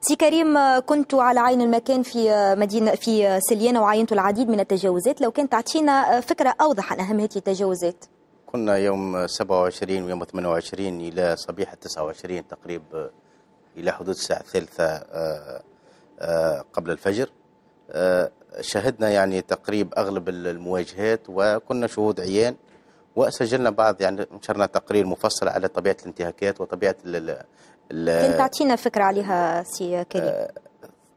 سي كريم كنت على عين المكان في آه، مدينه في آه، سليانه وعاينت العديد من التجاوزات لو كان تعطينا آه، فكره اوضح عن اهم هذه التجاوزات كنا يوم 27 ويوم 28 الى صبيحه 29 تقريبا الى حدود الساعه الثالثه قبل الفجر شهدنا يعني تقريب اغلب المواجهات وكنا شهود عيان وسجلنا بعض يعني نشرنا تقرير مفصل على طبيعه الانتهاكات وطبيعه ال ال تعطينا فكره عليها سي كريم آه،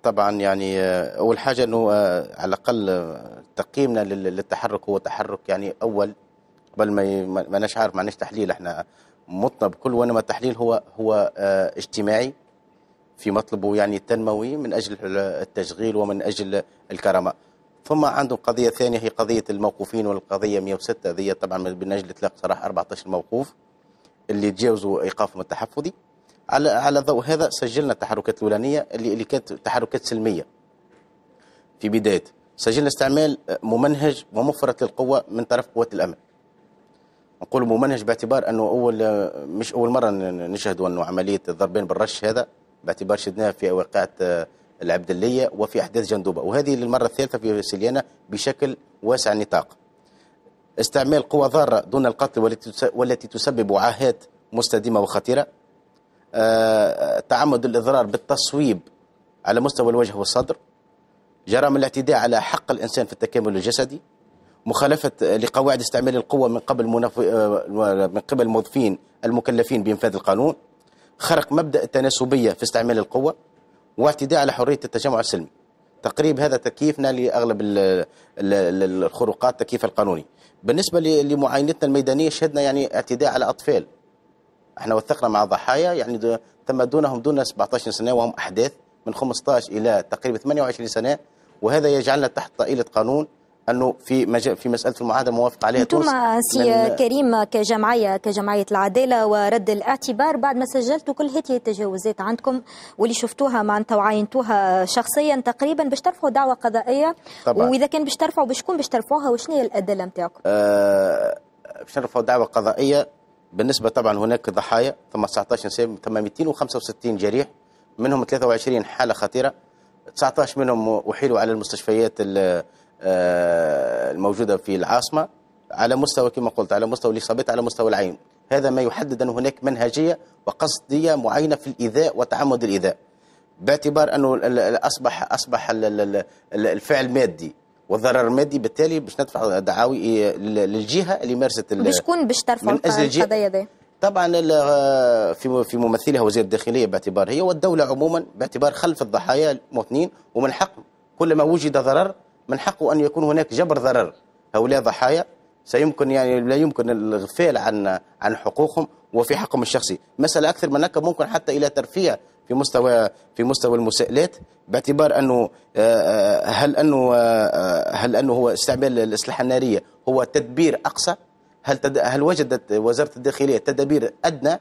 طبعا يعني آه، اول حاجه انه آه، على الاقل تقييمنا للتحرك هو تحرك يعني اول قبل ما ما نشعر معناش تحليل احنا مطنا بكل وانما التحليل هو هو اجتماعي في مطلبه يعني تنموي من اجل التشغيل ومن اجل الكرامه ثم عنده قضية ثانية هي قضية الموقوفين والقضية 106 ذي طبعا من أجل إطلاق سراح 14 موقوف اللي تجاوزوا إيقافهم التحفظي على على ضوء هذا سجلنا التحركات الأولانية اللي اللي كانت تحركات سلمية في بداية سجلنا استعمال ممنهج ومفرط للقوة من طرف قوات الأمن نقول ممنهج باعتبار أنه أول مش أول مرة نشهد أنه عملية الضربين بالرش هذا باعتبار شدناها في واقعة العبدلية وفي أحداث جندوبة وهذه للمرة الثالثة في سليانة بشكل واسع النطاق استعمال قوى ضارة دون القتل والتي تسبب عاهات مستديمة وخطيرة آه، تعمد الإضرار بالتصويب على مستوى الوجه والصدر جرائم الاعتداء على حق الإنسان في التكامل الجسدي مخالفة لقواعد استعمال القوة من قبل منف... آه، من قبل الموظفين المكلفين بإنفاذ القانون خرق مبدأ التناسبية في استعمال القوة واعتداء على حرية التجمع السلمي تقريب هذا تكييفنا لأغلب الخروقات التكييف القانوني بالنسبة لمعاينتنا الميدانية شهدنا يعني اعتداء على أطفال احنا وثقنا مع ضحايا يعني تم دونهم دون 17 سنة وهم أحداث من 15 إلى تقريبا 28 سنة وهذا يجعلنا تحت طائلة قانون انه في في مساله المعاهده موافق عليها تونس انتم سي كريم كجمعيه كجمعيه العداله ورد الاعتبار بعد ما سجلتوا كل هذه التجاوزات عندكم واللي شفتوها معناتها وعاينتوها شخصيا تقريبا باش ترفعوا دعوه قضائيه طبعا. واذا كان باش ترفعوا بشكون باش ترفعوها وشنو هي الادله نتاعكم؟ آه باش ترفعوا دعوه قضائيه بالنسبه طبعا هناك ضحايا ثم 19 سنه ثم 265 جريح منهم 23 حاله خطيره 19 منهم احيلوا على المستشفيات آه، الموجودة في العاصمة على مستوى كما قلت على مستوى الإصابات على مستوى العين هذا ما يحدد أن هناك منهجية وقصدية معينة في الإيذاء وتعمد الإيذاء باعتبار أنه أصبح أصبح الفعل مادي والضرر مادي بالتالي باش ندفع دعاوي للجهه اللي مارست باش تكون باش ترفع القضيه دي طبعا آه، في في ممثلها وزير الداخليه باعتبار هي والدوله عموما باعتبار خلف الضحايا المواطنين ومن حق كلما وجد ضرر من حقه أن يكون هناك جبر ضرر هؤلاء ضحايا سيمكن يعني لا يمكن الغفال عن عن حقوقهم وفي حقهم الشخصي مسألة أكثر من هكا ممكن حتى إلى ترفيه في مستوى في مستوى المساءلات باعتبار انه آه، آه، هل انه آه، هل انه هو استعمال الاسلحه الناريه هو تدبير اقصى هل هل وجدت وزاره الداخليه تدابير ادنى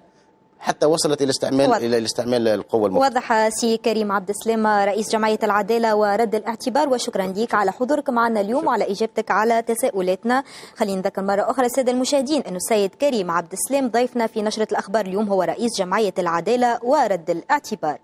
حتى وصلت الى استعمال وضح. الى استعمال القوه المطلقه. وضح سي كريم عبد السلام رئيس جمعيه العداله ورد الاعتبار وشكرا ليك على حضورك معنا اليوم شكرا. وعلى اجابتك على تساؤلاتنا. خلينا نذكر مره اخرى الساده المشاهدين انه السيد كريم عبد السلام ضيفنا في نشره الاخبار اليوم هو رئيس جمعيه العداله ورد الاعتبار.